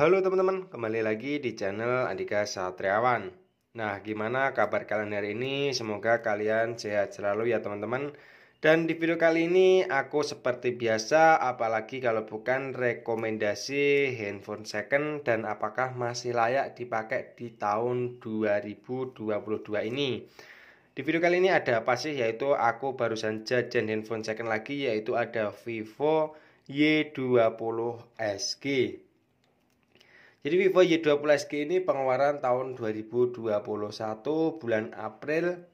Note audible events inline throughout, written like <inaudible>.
Halo teman-teman, kembali lagi di channel Andika Satriawan. Nah, gimana kabar kalian hari ini? Semoga kalian sehat selalu ya teman-teman. Dan di video kali ini aku seperti biasa, apalagi kalau bukan rekomendasi handphone second dan apakah masih layak dipakai di tahun 2022 ini. Di video kali ini ada apa sih? Yaitu aku barusan jajan handphone second lagi, yaitu ada Vivo Y20 SG. Jadi Vivo Y20 SG ini pengeluaran tahun 2021 bulan April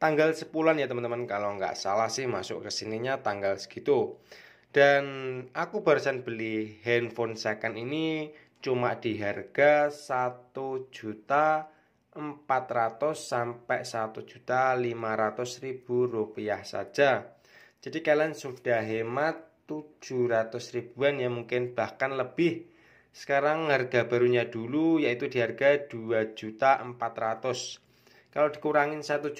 tanggal 10-an ya teman-teman kalau nggak salah sih masuk ke sininya tanggal segitu. Dan aku barusan beli handphone second ini cuma di harga 1 juta 400 sampai 1 juta 500 ribu rupiah saja. Jadi kalian sudah hemat 700 ribuan ya mungkin bahkan lebih sekarang harga barunya dulu yaitu di harga 2.400. Kalau dikurangin 1.500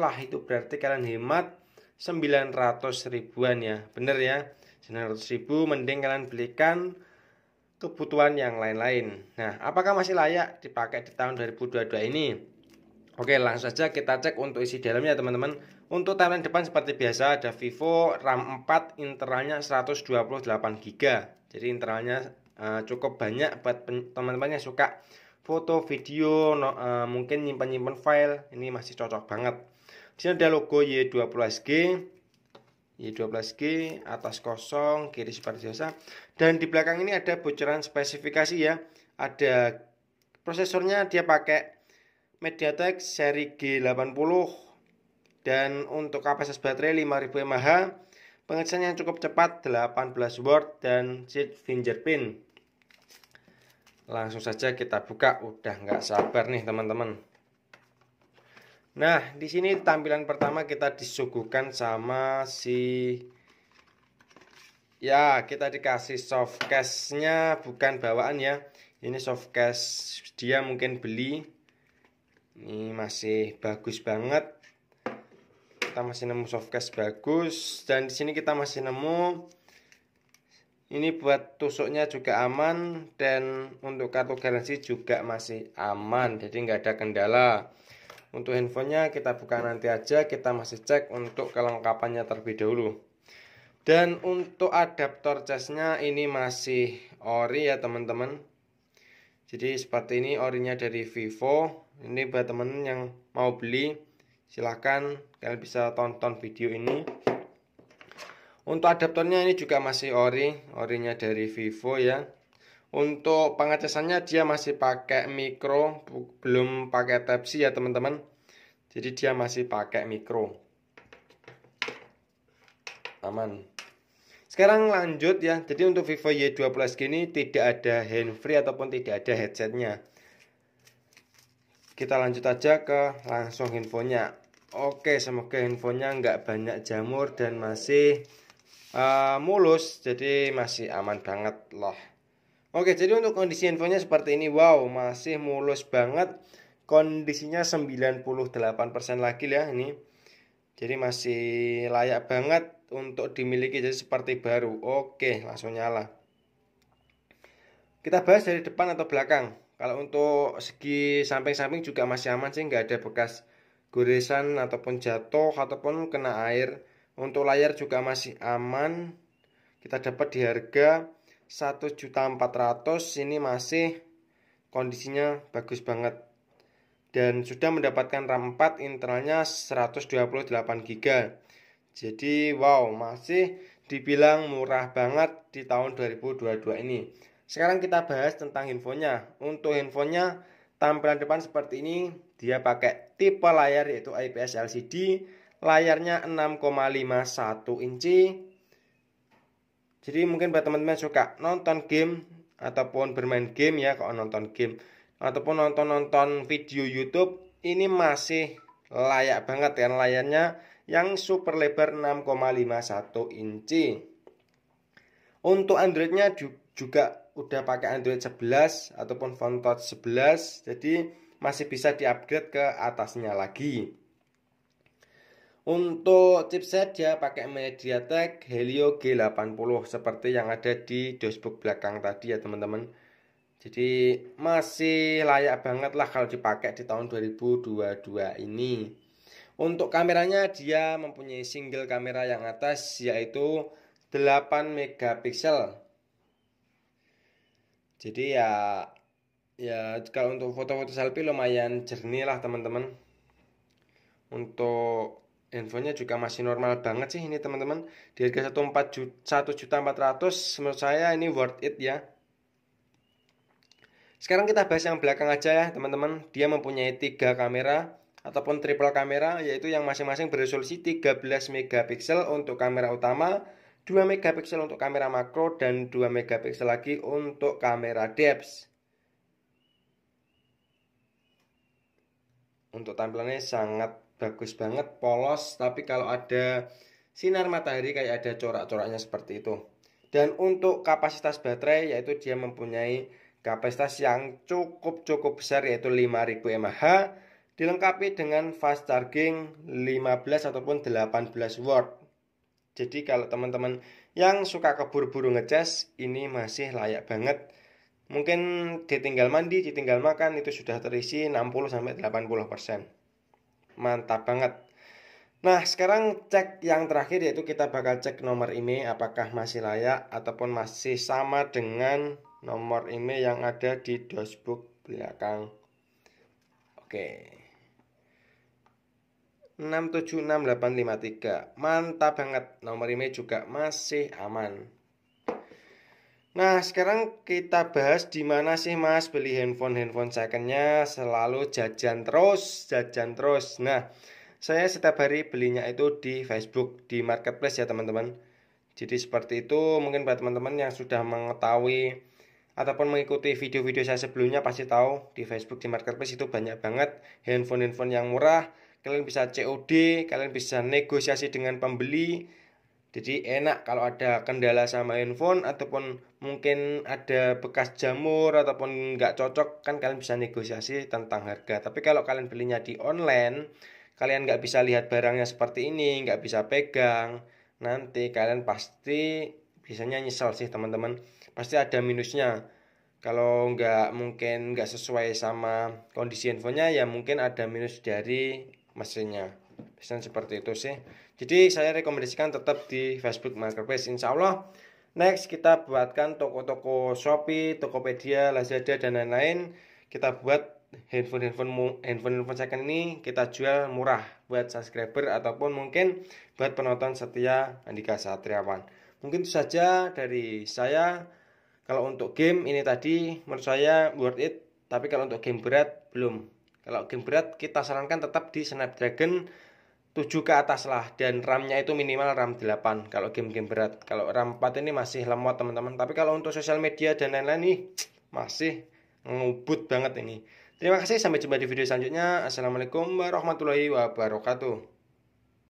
lah itu berarti kalian hemat 900 ribuan ya. Bener ya. 900 ribu mending kalian belikan kebutuhan yang lain-lain. Nah, apakah masih layak dipakai di tahun 2022 ini? Oke, langsung saja kita cek untuk isi dalamnya teman-teman. Untuk timeline depan seperti biasa ada Vivo RAM 4 internalnya 128 GB. Jadi internalnya Eh, cukup banyak buat teman-teman yang suka foto, video, no, uh, mungkin nyimpan-nyimpan file, ini masih cocok banget. Di sini ada logo Y12G, Y12G atas kosong, kiri seperti biasa. Dan di belakang ini ada bocoran spesifikasi ya. Ada prosesornya dia pakai MediaTek seri G80 dan untuk kapasitas baterai 5000 mAh, yang cukup cepat 18 watt dan chip fingerprint langsung saja kita buka udah nggak sabar nih teman-teman nah di sini tampilan pertama kita disuguhkan sama si ya kita dikasih soft case nya bukan bawaan ya ini soft case dia mungkin beli ini masih bagus banget kita masih nemu soft case bagus dan di sini kita masih nemu ini buat tusuknya juga aman dan untuk kartu garansi juga masih aman jadi nggak ada kendala untuk handphonenya kita buka nanti aja kita masih cek untuk kelengkapannya terlebih dahulu dan untuk adaptor casnya ini masih ori ya teman-teman jadi seperti ini orinya dari Vivo ini buat teman yang mau beli silahkan kalian bisa tonton video ini untuk adaptornya ini juga masih ori, orinya dari Vivo ya. Untuk pengecasannya dia masih pakai mikro, belum pakai Type C ya teman-teman. Jadi dia masih pakai mikro. Aman. Sekarang lanjut ya. Jadi untuk Vivo Y12 ini tidak ada handfree ataupun tidak ada headsetnya. Kita lanjut aja ke langsung handphonenya. Oke, semoga handphonenya nggak banyak jamur dan masih Eh, mulus jadi masih aman banget loh Oke jadi untuk kondisi handphonenya seperti ini wow masih mulus banget kondisinya 98% lagi ya ini jadi masih layak banget untuk dimiliki jadi seperti baru Oke langsung nyala kita bahas dari depan atau belakang kalau untuk segi samping-samping juga masih aman sih nggak ada bekas goresan ataupun jatuh ataupun kena air untuk layar juga masih aman. Kita dapat di harga 1.400 ini masih kondisinya bagus banget. Dan sudah mendapatkan RAM 4 internalnya 128 GB. Jadi wow, masih dibilang murah banget di tahun 2022 ini. Sekarang kita bahas tentang handphonenya. Untuk handphonenya tampilan depan seperti ini, dia pakai tipe layar yaitu IPS LCD layarnya 6,51 inci jadi mungkin buat teman-teman suka nonton game ataupun bermain game ya kalau nonton game ataupun nonton-nonton video YouTube ini masih layak banget ya layarnya yang super lebar 6,51 inci untuk Androidnya juga udah pakai Android 11 ataupun font 11 jadi masih bisa diupgrade ke atasnya lagi untuk chipset dia pakai MediaTek Helio G80 seperti yang ada di dashboard belakang tadi ya teman-teman. Jadi masih layak banget lah kalau dipakai di tahun 2022 ini. Untuk kameranya dia mempunyai single kamera yang atas yaitu 8 megapiksel. Jadi ya ya kalau untuk foto-foto selfie lumayan jernih lah teman-teman. Untuk handphonenya juga masih normal banget sih ini teman-teman di harga 14 juta juta 400 menurut saya ini worth it ya sekarang kita bahas yang belakang aja ya teman-teman dia mempunyai tiga kamera ataupun triple kamera yaitu yang masing-masing beresolusi 13 megapiksel untuk kamera utama 2 megapiksel untuk kamera makro dan 2 megapiksel lagi untuk kamera depth untuk tampilannya sangat bagus banget polos tapi kalau ada sinar matahari kayak ada corak-coraknya seperti itu dan untuk kapasitas baterai yaitu dia mempunyai kapasitas yang cukup-cukup besar yaitu 5000 mAh dilengkapi dengan fast charging 15 ataupun 18 watt jadi kalau teman-teman yang suka keburu-buru ngecas ini masih layak banget. Mungkin ditinggal mandi, ditinggal makan itu sudah terisi 60 sampai 80% mantap banget. Nah, sekarang cek yang terakhir yaitu kita bakal cek nomor IMEI e, apakah masih layak ataupun masih sama dengan nomor IMEI e yang ada di dashboard belakang. Oke. 676853. Mantap banget. Nomor IMEI e juga masih aman. Nah, sekarang kita bahas di mana sih Mas beli handphone-handphone secondnya selalu jajan terus, jajan terus. Nah, saya setiap hari belinya itu di Facebook, di marketplace ya teman-teman. Jadi seperti itu mungkin buat teman-teman yang sudah mengetahui ataupun mengikuti video-video saya sebelumnya pasti tahu di Facebook di marketplace itu banyak banget handphone-handphone yang murah. Kalian bisa COD, kalian bisa negosiasi dengan pembeli, jadi enak kalau ada kendala sama handphone ataupun mungkin ada bekas jamur ataupun nggak cocok kan kalian bisa negosiasi tentang harga. Tapi kalau kalian belinya di online, kalian nggak bisa lihat barangnya seperti ini, nggak bisa pegang, nanti kalian pasti biasanya nyesel sih teman-teman. Pasti ada minusnya. Kalau nggak mungkin nggak sesuai sama kondisi handphonenya ya mungkin ada minus dari mesinnya pesan seperti itu sih. Jadi saya rekomendasikan tetap di Facebook Marketplace. Insya Allah next kita buatkan toko-toko Shopee, Tokopedia, Lazada dan lain-lain. Kita buat handphone handphone handphone handphone second ini kita jual murah buat subscriber ataupun mungkin buat penonton setia Andika Satriawan. Mungkin itu saja dari saya. Kalau untuk game ini tadi menurut saya worth it, tapi kalau untuk game berat belum. Kalau game berat kita sarankan tetap di Snapdragon 7 ke atas lah dan RAM-nya itu minimal RAM 8 kalau game-game berat. Kalau RAM 4 ini masih lemot teman-teman. Tapi kalau untuk sosial media dan lain-lain nih <tsk> masih ngubut banget ini. Terima kasih sampai jumpa di video selanjutnya. Assalamualaikum warahmatullahi wabarakatuh.